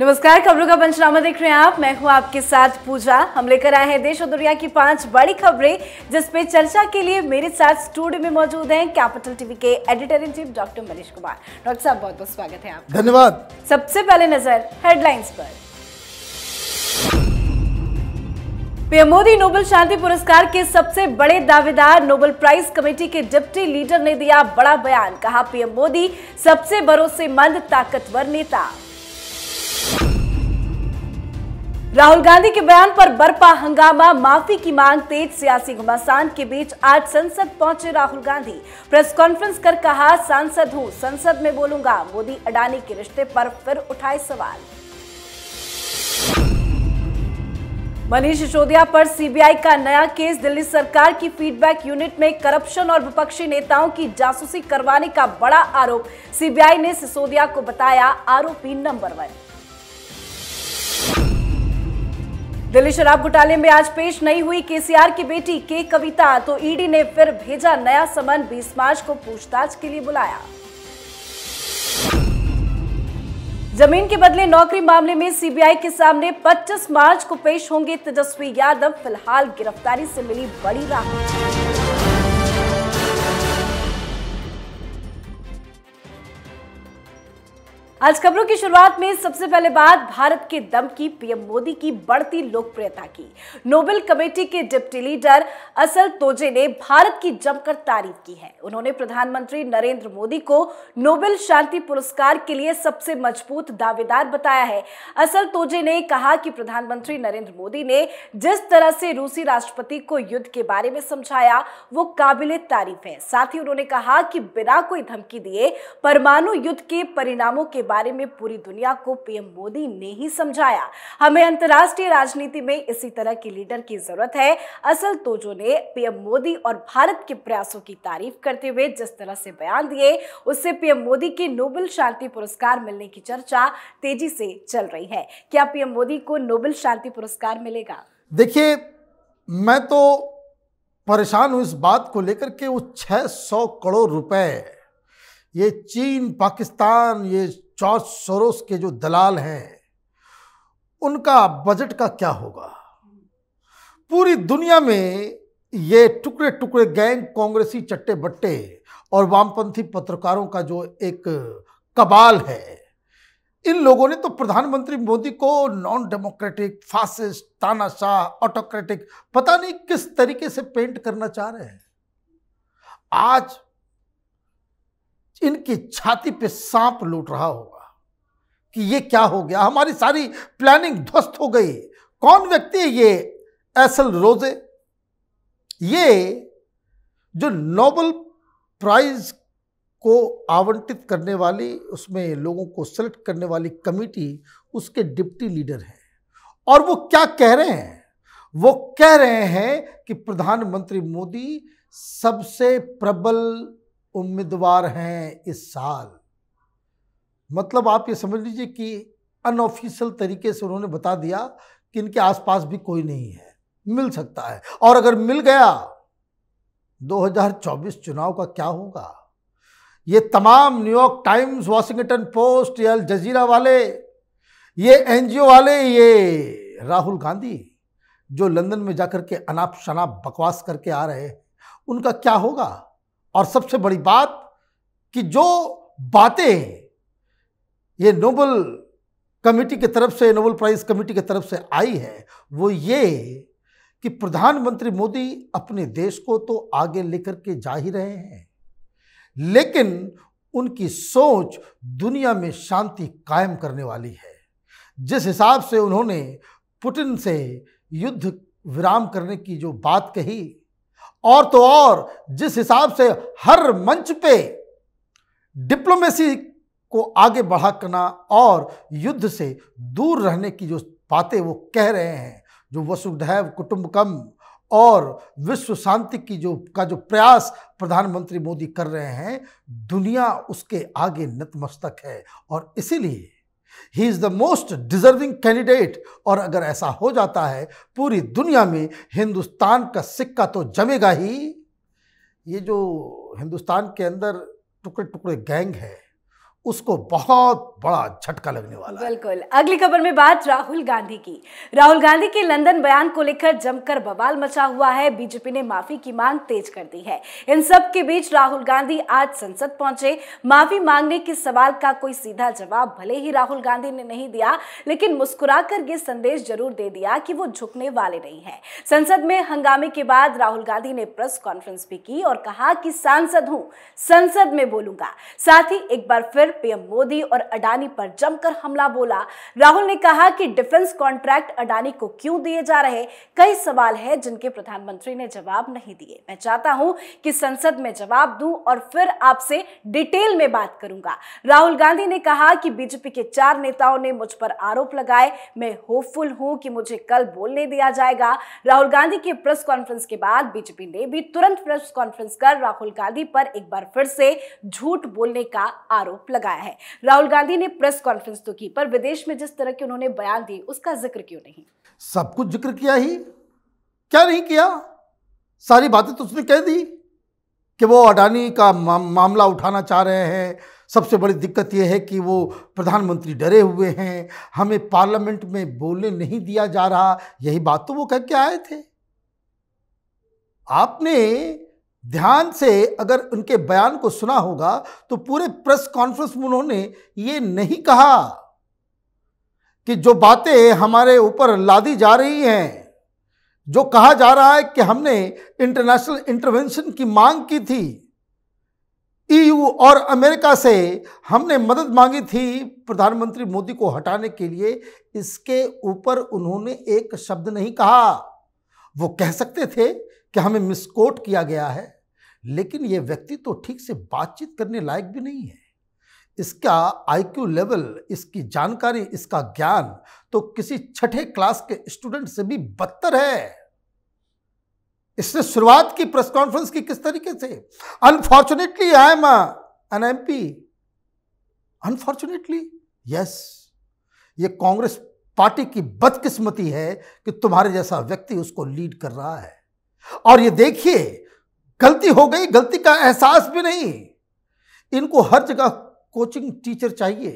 नमस्कार खबरों का पंचनामा देख रहे हैं आप मैं हूं आपके साथ पूजा हम लेकर आए हैं देश और दुनिया की पांच बड़ी खबरें जिसपे चर्चा के लिए मेरे साथ स्टूडियो में मौजूद हैं कैपिटल टीवी के editor in chief doctor Manish Kumar doctor साहब बहुत बहुत स्वागत है आप धन्यवाद सबसे पहले नजर हेडलाइंस पर पीएम मोदी नोबेल शांति पुरस्कार के सबसे बड़े दावेदार नोबेल प्राइज कमेटी के डिप्टी लीडर ने दिया बड़ा बयान कहा पीएम मोदी सबसे भरोसेमंद ताकतवर नेता राहुल गांधी के बयान पर बरपा हंगामा माफी की मांग तेज सियासी घमासान के बीच आज संसद पहुंचे राहुल गांधी प्रेस कॉन्फ्रेंस कर कहा सांसद हूं संसद में बोलूंगा मोदी अडानी के रिश्ते पर फिर उठाए सवाल मनीष सिसोदिया पर सीबीआई का नया केस दिल्ली सरकार की फीडबैक यूनिट में करप्शन और विपक्षी नेताओं की जासूसी करवाने का बड़ा आरोप सीबीआई ने सिसोदिया को बताया आरोपी नंबर वन दिल्ली शराब घोटाले में आज पेश नहीं हुई केसीआर की बेटी के कविता तो ईडी ने फिर भेजा नया समन 20 मार्च को पूछताछ के लिए बुलाया जमीन के बदले नौकरी मामले में सीबीआई के सामने 25 मार्च को पेश होंगे तेजस्वी यादव फिलहाल गिरफ्तारी से मिली बड़ी राहत आज खबरों की शुरुआत में सबसे पहले बात भारत के दम की पीएम मोदी की बढ़ती लोकप्रियता की नोबेल कमेटी के डिप्टी लीडर असल तोजे ने भारत की जमकर तारीफ की है उन्होंने प्रधानमंत्री नरेंद्र मोदी को नोबेल शांति पुरस्कार के लिए सबसे मजबूत दावेदार बताया है असल तोजे ने कहा कि प्रधानमंत्री नरेंद्र मोदी ने जिस तरह से रूसी राष्ट्रपति को युद्ध के बारे में समझाया वो काबिल तारीफ है साथ ही उन्होंने कहा कि बिना कोई धमकी दिए परमाणु युद्ध के परिणामों के बारे में पूरी दुनिया को पीएम मोदी ने ही समझाया हमें अंतर्राष्ट्रीय राजनीति में इसी तरह के लीडर की जरूरत है असल तोजो ने पीएम मोदी और भारत के प्रयासों की तारीफ करते हुए जिस तरह से बयान दिए उससे पीएम मोदी के नोबेल शांति पुरस्कार मिलने की चर्चा तेजी से चल रही है क्या पीएम मोदी को नोबेल शांति पुरस्कार मिलेगा देखिए मैं तो परेशान हूं इस बात को लेकर के वो 600 करोड़ रुपए ये चीन पाकिस्तान ये जॉर्ज सोरोस के जो दलाल हैं उनका बजट का क्या होगा पूरी दुनिया में ये टुकड़े टुकड़े गैंग कांग्रेसी चट्टे बट्टे और वामपंथी पत्रकारों का जो एक कबाल है इन लोगों ने तो प्रधानमंत्री मोदी को नॉन डेमोक्रेटिक फासिस्ट तानाशाह ऑटोक्रेटिक पता नहीं किस तरीके से पेंट करना चाह रहे हैं आज इनकी छाती पे सांप लूट रहा होगा कि ये क्या हो गया हमारी सारी प्लानिंग ध्वस्त हो गई कौन व्यक्ति है ये एसल रोजे ये जो नोबल प्राइज को आवंटित करने वाली उसमें लोगों को सेलेक्ट करने वाली कमेटी उसके डिप्टी लीडर है और वो क्या कह रहे हैं वो कह रहे हैं कि प्रधानमंत्री मोदी सबसे प्रबल उम्मीदवार हैं इस साल मतलब आप ये समझ लीजिए कि अनऑफिशियल तरीके से उन्होंने बता दिया कि इनके आसपास भी कोई नहीं है मिल सकता है और अगर मिल गया 2024 चुनाव का क्या होगा ये तमाम न्यूयॉर्क टाइम्स वॉशिंगटन पोस्ट या जजीरा वाले ये एनजीओ वाले ये राहुल गांधी जो लंदन में जाकर के अनाप शनाप बकवास करके आ रहे हैं उनका क्या होगा और सबसे बड़ी बात कि जो बातें ये नोबल कमेटी की तरफ से नोबल प्राइज़ कमेटी की तरफ से आई है वो ये कि प्रधानमंत्री मोदी अपने देश को तो आगे लेकर के जा ही रहे हैं लेकिन उनकी सोच दुनिया में शांति कायम करने वाली है जिस हिसाब से उन्होंने पुटिन से युद्ध विराम करने की जो बात कही और तो और जिस हिसाब से हर मंच पे डिप्लोमेसी को आगे बढ़ाना और युद्ध से दूर रहने की जो बातें वो कह रहे हैं जो वसुधैव कुटुंबकम और विश्व शांति की जो का जो प्रयास प्रधानमंत्री मोदी कर रहे हैं दुनिया उसके आगे नतमस्तक है और इसीलिए ही is the most deserving candidate और अगर ऐसा हो जाता है पूरी दुनिया में हिंदुस्तान का सिक्का तो जमेगा ही ये जो हिंदुस्तान के अंदर टुकड़े टुकड़े गैंग है उसको बहुत बड़ा झटका लगने वाला बिल्कुल अगली खबर में बात राहुल गांधी की राहुल गांधी के लंदन बयान को लेकर जमकर बवाल मचा हुआ है बीजेपी ने माफी की मांग तेज कर दी है इन सब के बीच राहुल गांधी आज संसद पहुंचे माफी मांगने के सवाल का कोई सीधा जवाब भले ही राहुल गांधी ने नहीं दिया लेकिन मुस्कुराकर ये संदेश जरूर दे दिया कि वो झुकने वाले नहीं है संसद में हंगामे के बाद राहुल गांधी ने प्रेस कॉन्फ्रेंस भी की और कहा कि सांसद हूं संसद में बोलूंगा साथ ही एक बार फिर पीएम मोदी और अडानी पर जमकर हमला बोला राहुल ने कहा कि डिफेंस कॉन्ट्रैक्ट अडानी को क्यों दिए जा रहे कई सवाल हैं जिनके प्रधानमंत्री ने जवाब नहीं दिए मैं चाहता हूं कि संसद में जवाब दूं और फिर आपसे डिटेल में बात करूंगा राहुल गांधी ने कहा कि बीजेपी के चार नेताओं ने मुझ पर आरोप लगाए मैं होपफुल हूं कि मुझे कल बोलने दिया जाएगा राहुल गांधी के प्रेस कॉन्फ्रेंस के बाद बीजेपी ने भी तुरंत प्रेस कॉन्फ्रेंस कर राहुल गांधी पर एक बार फिर से झूठ बोलने का आरोप लगा लगाया है राहुल गांधी ने प्रेस कॉन्फ्रेंस तो की पर विदेश में जिस तरह के उन्होंने बयान दिए उसका जिक्र क्यों नहीं सब कुछ जिक्र किया ही क्या नहीं किया सारी बातें तो उसने कह दी कि वो अडानी का मा, मामला उठाना चाह रहे हैं सबसे बड़ी दिक्कत यह है कि वो प्रधानमंत्री डरे हुए हैं हमें पार्लियामेंट में बोलने नहीं दिया जा रहा यही बात तो वो कह के आए थे आपने ध्यान से अगर उनके बयान को सुना होगा तो पूरे प्रेस कॉन्फ्रेंस में उन्होंने ये नहीं कहा कि जो बातें हमारे ऊपर लादी जा रही हैं जो कहा जा रहा है कि हमने इंटरनेशनल इंटरवेंशन की मांग की थी ईयू e और अमेरिका से हमने मदद मांगी थी प्रधानमंत्री मोदी को हटाने के लिए इसके ऊपर उन्होंने एक शब्द नहीं कहा वो कह सकते थे कि हमें मिसकोट किया गया है लेकिन ये व्यक्ति तो ठीक से बातचीत करने लायक भी नहीं है इसका आईक्यू लेवल इसकी जानकारी इसका ज्ञान तो किसी छठे क्लास के स्टूडेंट से भी बदतर है इसने शुरुआत की प्रेस कॉन्फ्रेंस की किस तरीके से unfortunately I am an M P unfortunately yes ये कांग्रेस पार्टी की बदकिस्मती है कि तुम्हारे जैसा व्यक्ति उसको लीड कर रहा है और ये देखिए गलती हो गई गलती का एहसास भी नहीं इनको हर जगह कोचिंग टीचर चाहिए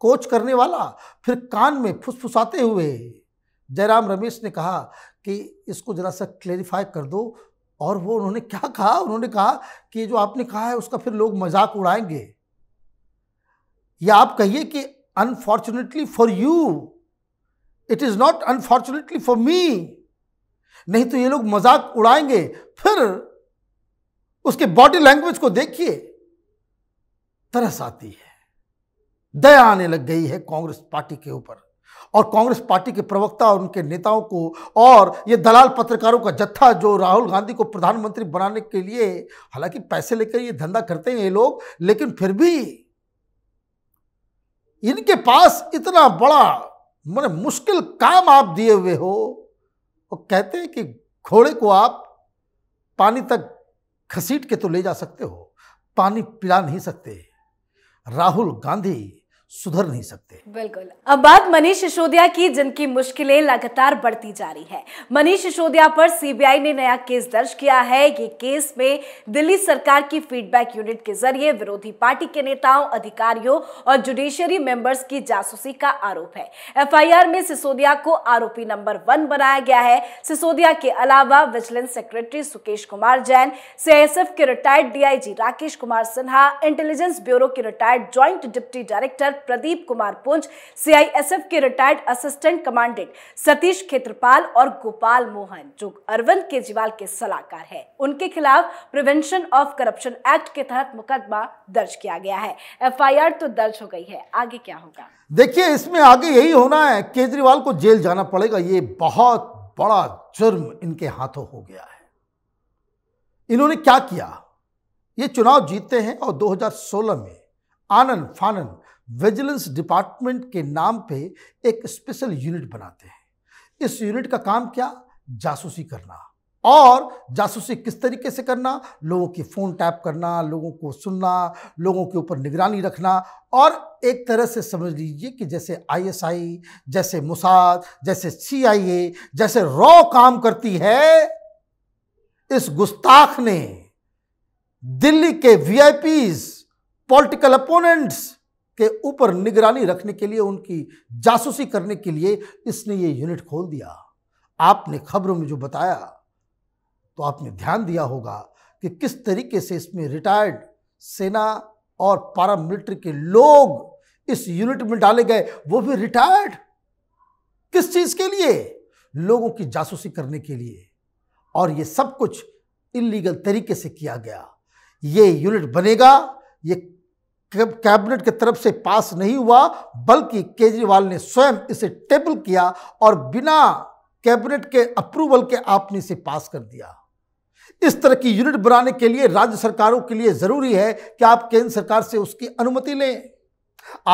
कोच करने वाला फिर कान में फुसफुसाते हुए जयराम रमेश ने कहा कि इसको ज़रा सा क्लेरिफाई कर दो और वो उन्होंने क्या कहा उन्होंने कहा कि जो आपने कहा है उसका फिर लोग मजाक उड़ाएंगे या आप कहिए कि unfortunately for you it is not unfortunately for me नहीं तो ये लोग मजाक उड़ाएंगे फिर उसके बॉडी लैंग्वेज को देखिए तरस आती है दया आने लग गई है कांग्रेस पार्टी के ऊपर और कांग्रेस पार्टी के प्रवक्ता और उनके नेताओं को और ये दलाल पत्रकारों का जत्था जो राहुल गांधी को प्रधानमंत्री बनाने के लिए हालांकि पैसे लेकर ये धंधा करते हैं ये लोग लेकिन फिर भी इनके पास इतना बड़ा मैंने मुश्किल काम आप दिए हुए हो और कहते हैं कि घोड़े को आप पानी तक खसीट के तो ले जा सकते हो पानी पिला नहीं सकते राहुल गांधी सुधर नहीं सकते बिल्कुल अब बात मनीष सिसोदिया की जिनकी मुश्किलें लगातार बढ़ती जा रही है मनीष सिसोदिया पर सीबीआई ने नया केस दर्ज किया है ये केस में दिल्ली सरकार की फीडबैक यूनिट के जरिए विरोधी पार्टी के नेताओं अधिकारियों और जुडिशियरी मेंबर्स की जासूसी का आरोप है एफआईआर में सिसोदिया को आरोपी नंबर वन बनाया गया है सिसोदिया के अलावा vigilance secretary Sukesh Kumar Jain CISF के retired DIG Rakesh Kumar Sinha intelligence bureau के retired joint deputy director Pradeep Kumar Punj CISF के retired assistant commandant Satish Khetrapal और गोपाल मोहन जो अरविंद केजरीवाल के सलाहकार है उनके खिलाफ प्रिवेंशन ऑफ करप्शन एक्ट के तहत मुकदमा दर्ज किया गया है एफ तो दर्ज हो गई है आगे क्या होगा देखिए इसमें आगे यही होना है केजरीवाल को जेल जाना पड़ेगा ये बहुत बड़ा जुर्म इनके हाथों हो गया है इन्होंने क्या किया ये चुनाव जीतते हैं और 2016 में आनंद फानंद विजिलेंस डिपार्टमेंट के नाम पे एक स्पेशल यूनिट बनाते हैं इस यूनिट का काम क्या जासूसी करना और जासूसी किस तरीके से करना लोगों की फ़ोन टैप करना लोगों को सुनना लोगों के ऊपर निगरानी रखना और एक तरह से समझ लीजिए कि जैसे आईएसआई जैसे मुसाद जैसे सीआईए जैसे रॉ काम करती है इस गुस्ताख ने दिल्ली के वीआईपीज पॉलिटिकल अपोनेंट्स के ऊपर निगरानी रखने के लिए उनकी जासूसी करने के लिए इसने ये यूनिट खोल दिया आपने खबरों में जो बताया तो आपने ध्यान दिया होगा कि किस तरीके से इसमें रिटायर्ड सेना और पैरामिलिट्री के लोग इस यूनिट में डाले गए वो भी रिटायर्ड किस चीज के लिए लोगों की जासूसी करने के लिए और ये सब कुछ इलीगल तरीके से किया गया ये यूनिट बनेगा ये कैबिनेट की तरफ से पास नहीं हुआ बल्कि केजरीवाल ने स्वयं इसे टेबल किया और बिना कैबिनेट के अप्रूवल के आपने इसे पास कर दिया इस तरह की यूनिट बनाने के लिए राज्य सरकारों के लिए ज़रूरी है कि आप केंद्र सरकार से उसकी अनुमति लें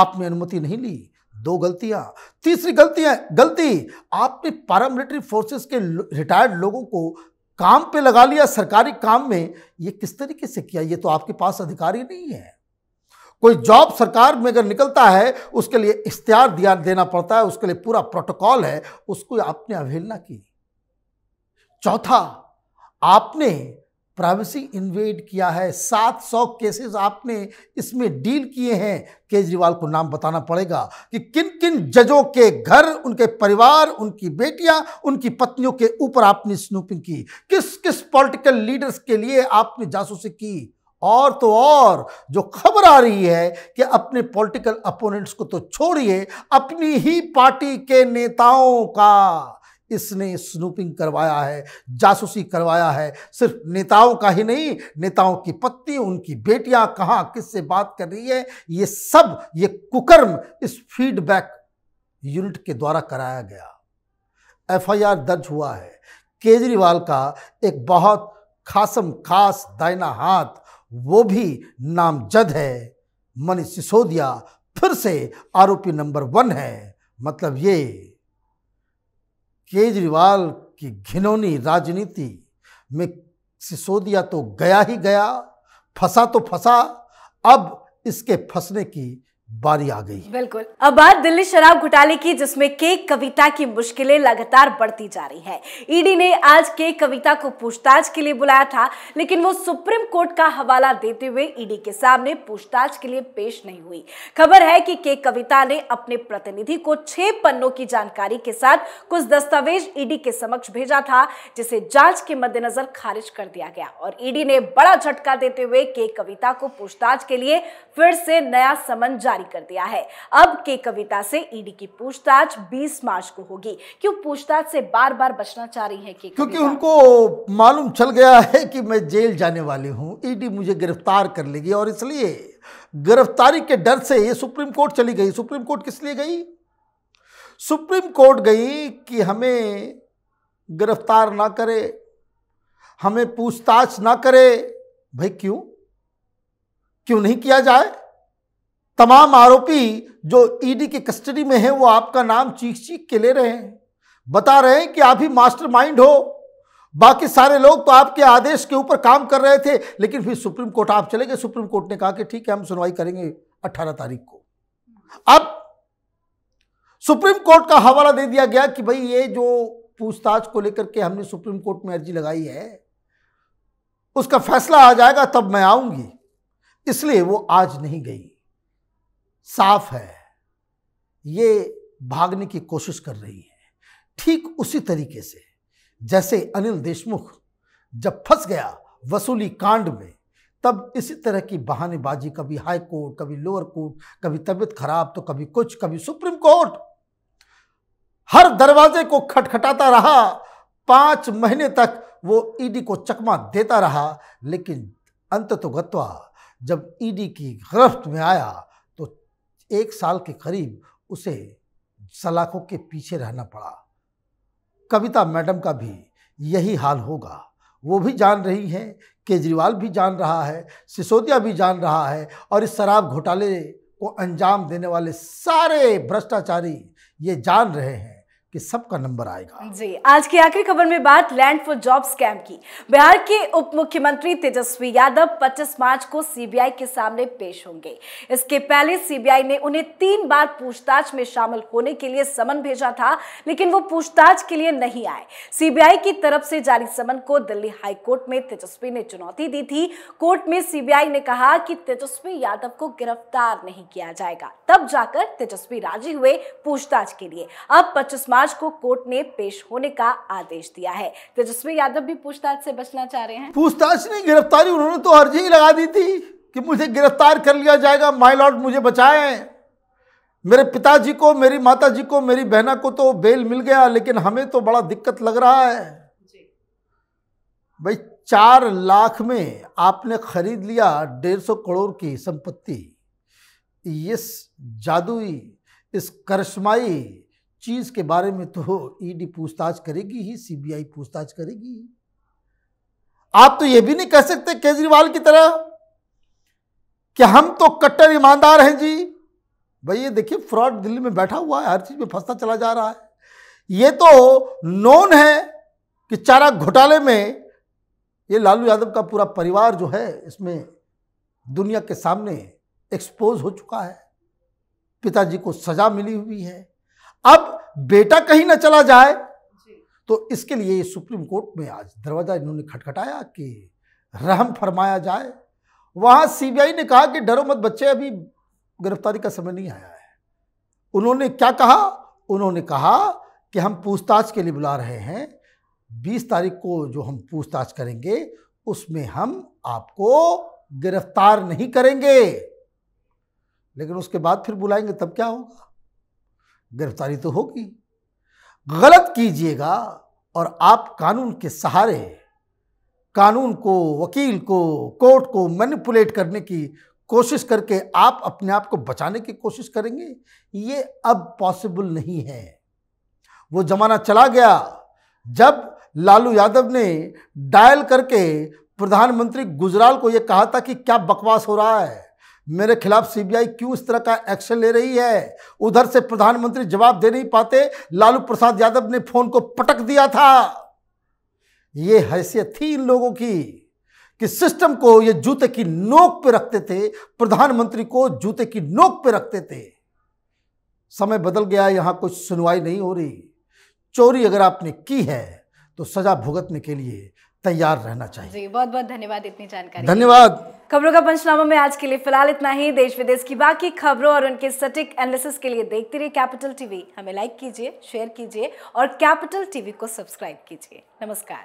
आपने अनुमति नहीं ली दो गलतियां तीसरी गलतियां गलती आपने पैरामिलिट्री फोर्सेस के रिटायर्ड लोगों को काम पे लगा लिया सरकारी काम में ये किस तरीके से किया ये तो आपके पास अधिकार ही नहीं है कोई जॉब सरकार में अगर निकलता है उसके लिए इश्तियार दिया देना पड़ता है उसके लिए पूरा प्रोटोकॉल है उसको आपने अवहेलना की चौथा आपने प्राइवेसी इन्वेड किया है 700 केसेस आपने इसमें डील किए हैं केजरीवाल को नाम बताना पड़ेगा कि किन किन जजों के घर उनके परिवार उनकी बेटियां उनकी पत्नियों के ऊपर आपने स्नूपिंग की किस किस पॉलिटिकल लीडर्स के लिए आपने जासूसी की और तो और जो खबर आ रही है कि अपने पॉलिटिकल अपोनेंट्स को तो छोड़िए अपनी ही पार्टी के नेताओं का इसने स्नूपिंग करवाया है जासूसी करवाया है सिर्फ नेताओं का ही नहीं नेताओं की पत्नी उनकी बेटियां कहाँ किससे बात कर रही है ये सब ये कुकर्म इस फीडबैक यूनिट के द्वारा कराया गया एफआईआर दर्ज हुआ है केजरीवाल का एक बहुत खासम खास दायना हाथ वो भी नामजद है मनीष सिसोदिया फिर से आरोपी नंबर वन है मतलब ये केजरीवाल की घिनौनी राजनीति में सिसोदिया तो गया ही गया फंसा तो फंसा अब इसके फंसने की बारी आ गई बिल्कुल अब बात दिल्ली शराब घोटाले की जिसमें के कविता की मुश्किलें लगातार बढ़ती जा रही है ईडी ने आज के कविता को पूछताछ के लिए बुलाया था लेकिन वो सुप्रीम कोर्ट का हवाला देते हुए ईडी के सामने पूछताछ के लिए पेश नहीं हुई खबर है कि के कविता ने अपने प्रतिनिधि को छह पन्नों की जानकारी के साथ कुछ दस्तावेज ईडी के समक्ष भेजा था जिसे जांच के मद्देनजर खारिज कर दिया गया और ईडी ने बड़ा झटका देते हुए के कविता को पूछताछ के लिए फिर से नया समन जारी जारी कर दिया है अब के कविता से ईडी की पूछताछ 20 मार्च को होगी क्यों पूछताछ से बार बार बचना चाह रही है के क्योंकि उनको मालूम चल गया है कि मैं जेल जाने वाली हूँ ईडी मुझे गिरफ्तार कर लेगी और इसलिए गिरफ्तारी के डर से ये सुप्रीम कोर्ट चली गई सुप्रीम कोर्ट किस लिए गई सुप्रीम कोर्ट गई कि हमें गिरफ्तार ना करे हमें पूछताछ ना करे भाई क्यों क्यों नहीं किया जाए तमाम आरोपी जो ईडी e की कस्टडी में हैं वो आपका नाम चीख चीख के ले रहे हैं बता रहे हैं कि आप ही मास्टरमाइंड हो बाकी सारे लोग तो आपके आदेश के ऊपर काम कर रहे थे लेकिन फिर सुप्रीम कोर्ट आप चले गए सुप्रीम कोर्ट ने कहा कि ठीक है हम सुनवाई करेंगे 18 तारीख को अब सुप्रीम कोर्ट का हवाला दे दिया गया कि भाई ये जो पूछताछ को लेकर के हमने सुप्रीम कोर्ट में अर्जी लगाई है उसका फैसला आ जाएगा तब मैं आऊंगी इसलिए वो आज नहीं गई साफ है ये भागने की कोशिश कर रही है ठीक उसी तरीके से जैसे अनिल देशमुख जब फंस गया वसूली कांड में तब इसी तरह की बहानेबाजी कभी हाई कोर्ट कभी लोअर कोर्ट कभी तबीयत खराब तो कभी कुछ कभी सुप्रीम कोर्ट हर दरवाजे को खटखटाता रहा पांच महीने तक वो ईडी को चकमा देता रहा लेकिन अंत तो गत्वा जब ईडी की गिरफ्त में आया एक साल के करीब उसे सलाखों के पीछे रहना पड़ा कविता मैडम का भी यही हाल होगा वो भी जान रही हैं केजरीवाल भी जान रहा है सिसोदिया भी जान रहा है और इस शराब घोटाले को अंजाम देने वाले सारे भ्रष्टाचारी ये जान रहे हैं कि सबका नंबर आएगा जी आज की आखिरी खबर में बात लैंड फॉर जॉब स्कैम की बिहार के उप मुख्यमंत्री तेजस्वी यादव 25 मार्च को सीबीआई के सामने पेश होंगे इसके पहले सीबीआई ने उन्हें तीन बार पूछताछ में शामिल होने के लिए समन भेजा था लेकिन वो पूछताछ के लिए नहीं आए सीबीआई की तरफ से जारी समन को दिल्ली हाईकोर्ट में तेजस्वी ने चुनौती दी थी कोर्ट में सीबीआई ने कहा कि तेजस्वी यादव को गिरफ्तार नहीं किया जाएगा तब जाकर तेजस्वी राजी हुए पूछताछ के लिए अब पच्चीस मार्च आज को कोर्ट ने पेश होने का आदेश दिया है तेजस्वी यादव भी पूछताछ से बचना चाह रहे हैं पूछताछ नहीं गिरफ्तारी उन्होंने तो अर्जी ही लगा दी थी कि मुझे गिरफ्तार कर लिया जाएगा माई लॉर्ड मुझे बचाए मेरे पिताजी को मेरी माता जी को मेरी बहना को तो बेल मिल गया लेकिन हमें तो बड़ा दिक्कत लग रहा है भाई चार लाख में आपने खरीद लिया डेढ़ सौ करोड़ की संपत्ति इस जादुई इस करश्माई चीज़ के बारे में तो ईडी e पूछताछ करेगी ही सीबीआई पूछताछ करेगी ही आप तो ये भी नहीं कह सकते केजरीवाल की तरह कि हम तो कट्टर ईमानदार हैं जी भाई ये देखिए फ्रॉड दिल्ली में बैठा हुआ है हर चीज़ में फंसता चला जा रहा है ये तो नोन है कि चारा घोटाले में ये लालू यादव का पूरा परिवार जो है इसमें दुनिया के सामने एक्सपोज हो चुका है पिताजी को सजा मिली हुई है अब बेटा कहीं ना चला जाए तो इसके लिए सुप्रीम कोर्ट में आज दरवाज़ा इन्होंने खटखटाया कि रहम फरमाया जाए वहां सीबीआई ने कहा कि डरो मत बच्चे अभी गिरफ्तारी का समय नहीं आया है उन्होंने क्या कहा उन्होंने कहा कि हम पूछताछ के लिए बुला रहे हैं 20 तारीख को जो हम पूछताछ करेंगे उसमें हम आपको गिरफ्तार नहीं करेंगे लेकिन उसके बाद फिर बुलाएंगे तब क्या होगा गिरफ्तारी तो होगी गलत कीजिएगा और आप कानून के सहारे कानून को वकील को कोर्ट को मैनिपुलेट करने की कोशिश करके आप अपने आप को बचाने की कोशिश करेंगे ये अब पॉसिबल नहीं है वो ज़माना चला गया जब लालू यादव ने डायल करके प्रधानमंत्री गुजराल को ये कहा था कि क्या बकवास हो रहा है मेरे खिलाफ सीबीआई क्यों इस तरह का एक्शन ले रही है उधर से प्रधानमंत्री जवाब दे नहीं पाते लालू प्रसाद यादव ने फोन को पटक दिया था ये हैसियत थी इन लोगों की कि सिस्टम को ये जूते की नोक पे रखते थे प्रधानमंत्री को जूते की नोक पे रखते थे समय बदल गया यहां कुछ सुनवाई नहीं हो रही चोरी अगर आपने की है तो सजा भुगतने के लिए तैयार रहना चाहिए जी बहुत बहुत धन्यवाद इतनी जानकारी धन्यवाद खबरों का पंचनामा में आज के लिए फिलहाल इतना ही देश विदेश की बाकी खबरों और उनके सटीक एनालिसिस के लिए देखते रहिए कैपिटल टीवी हमें लाइक कीजिए शेयर कीजिए और कैपिटल टीवी को सब्सक्राइब कीजिए नमस्कार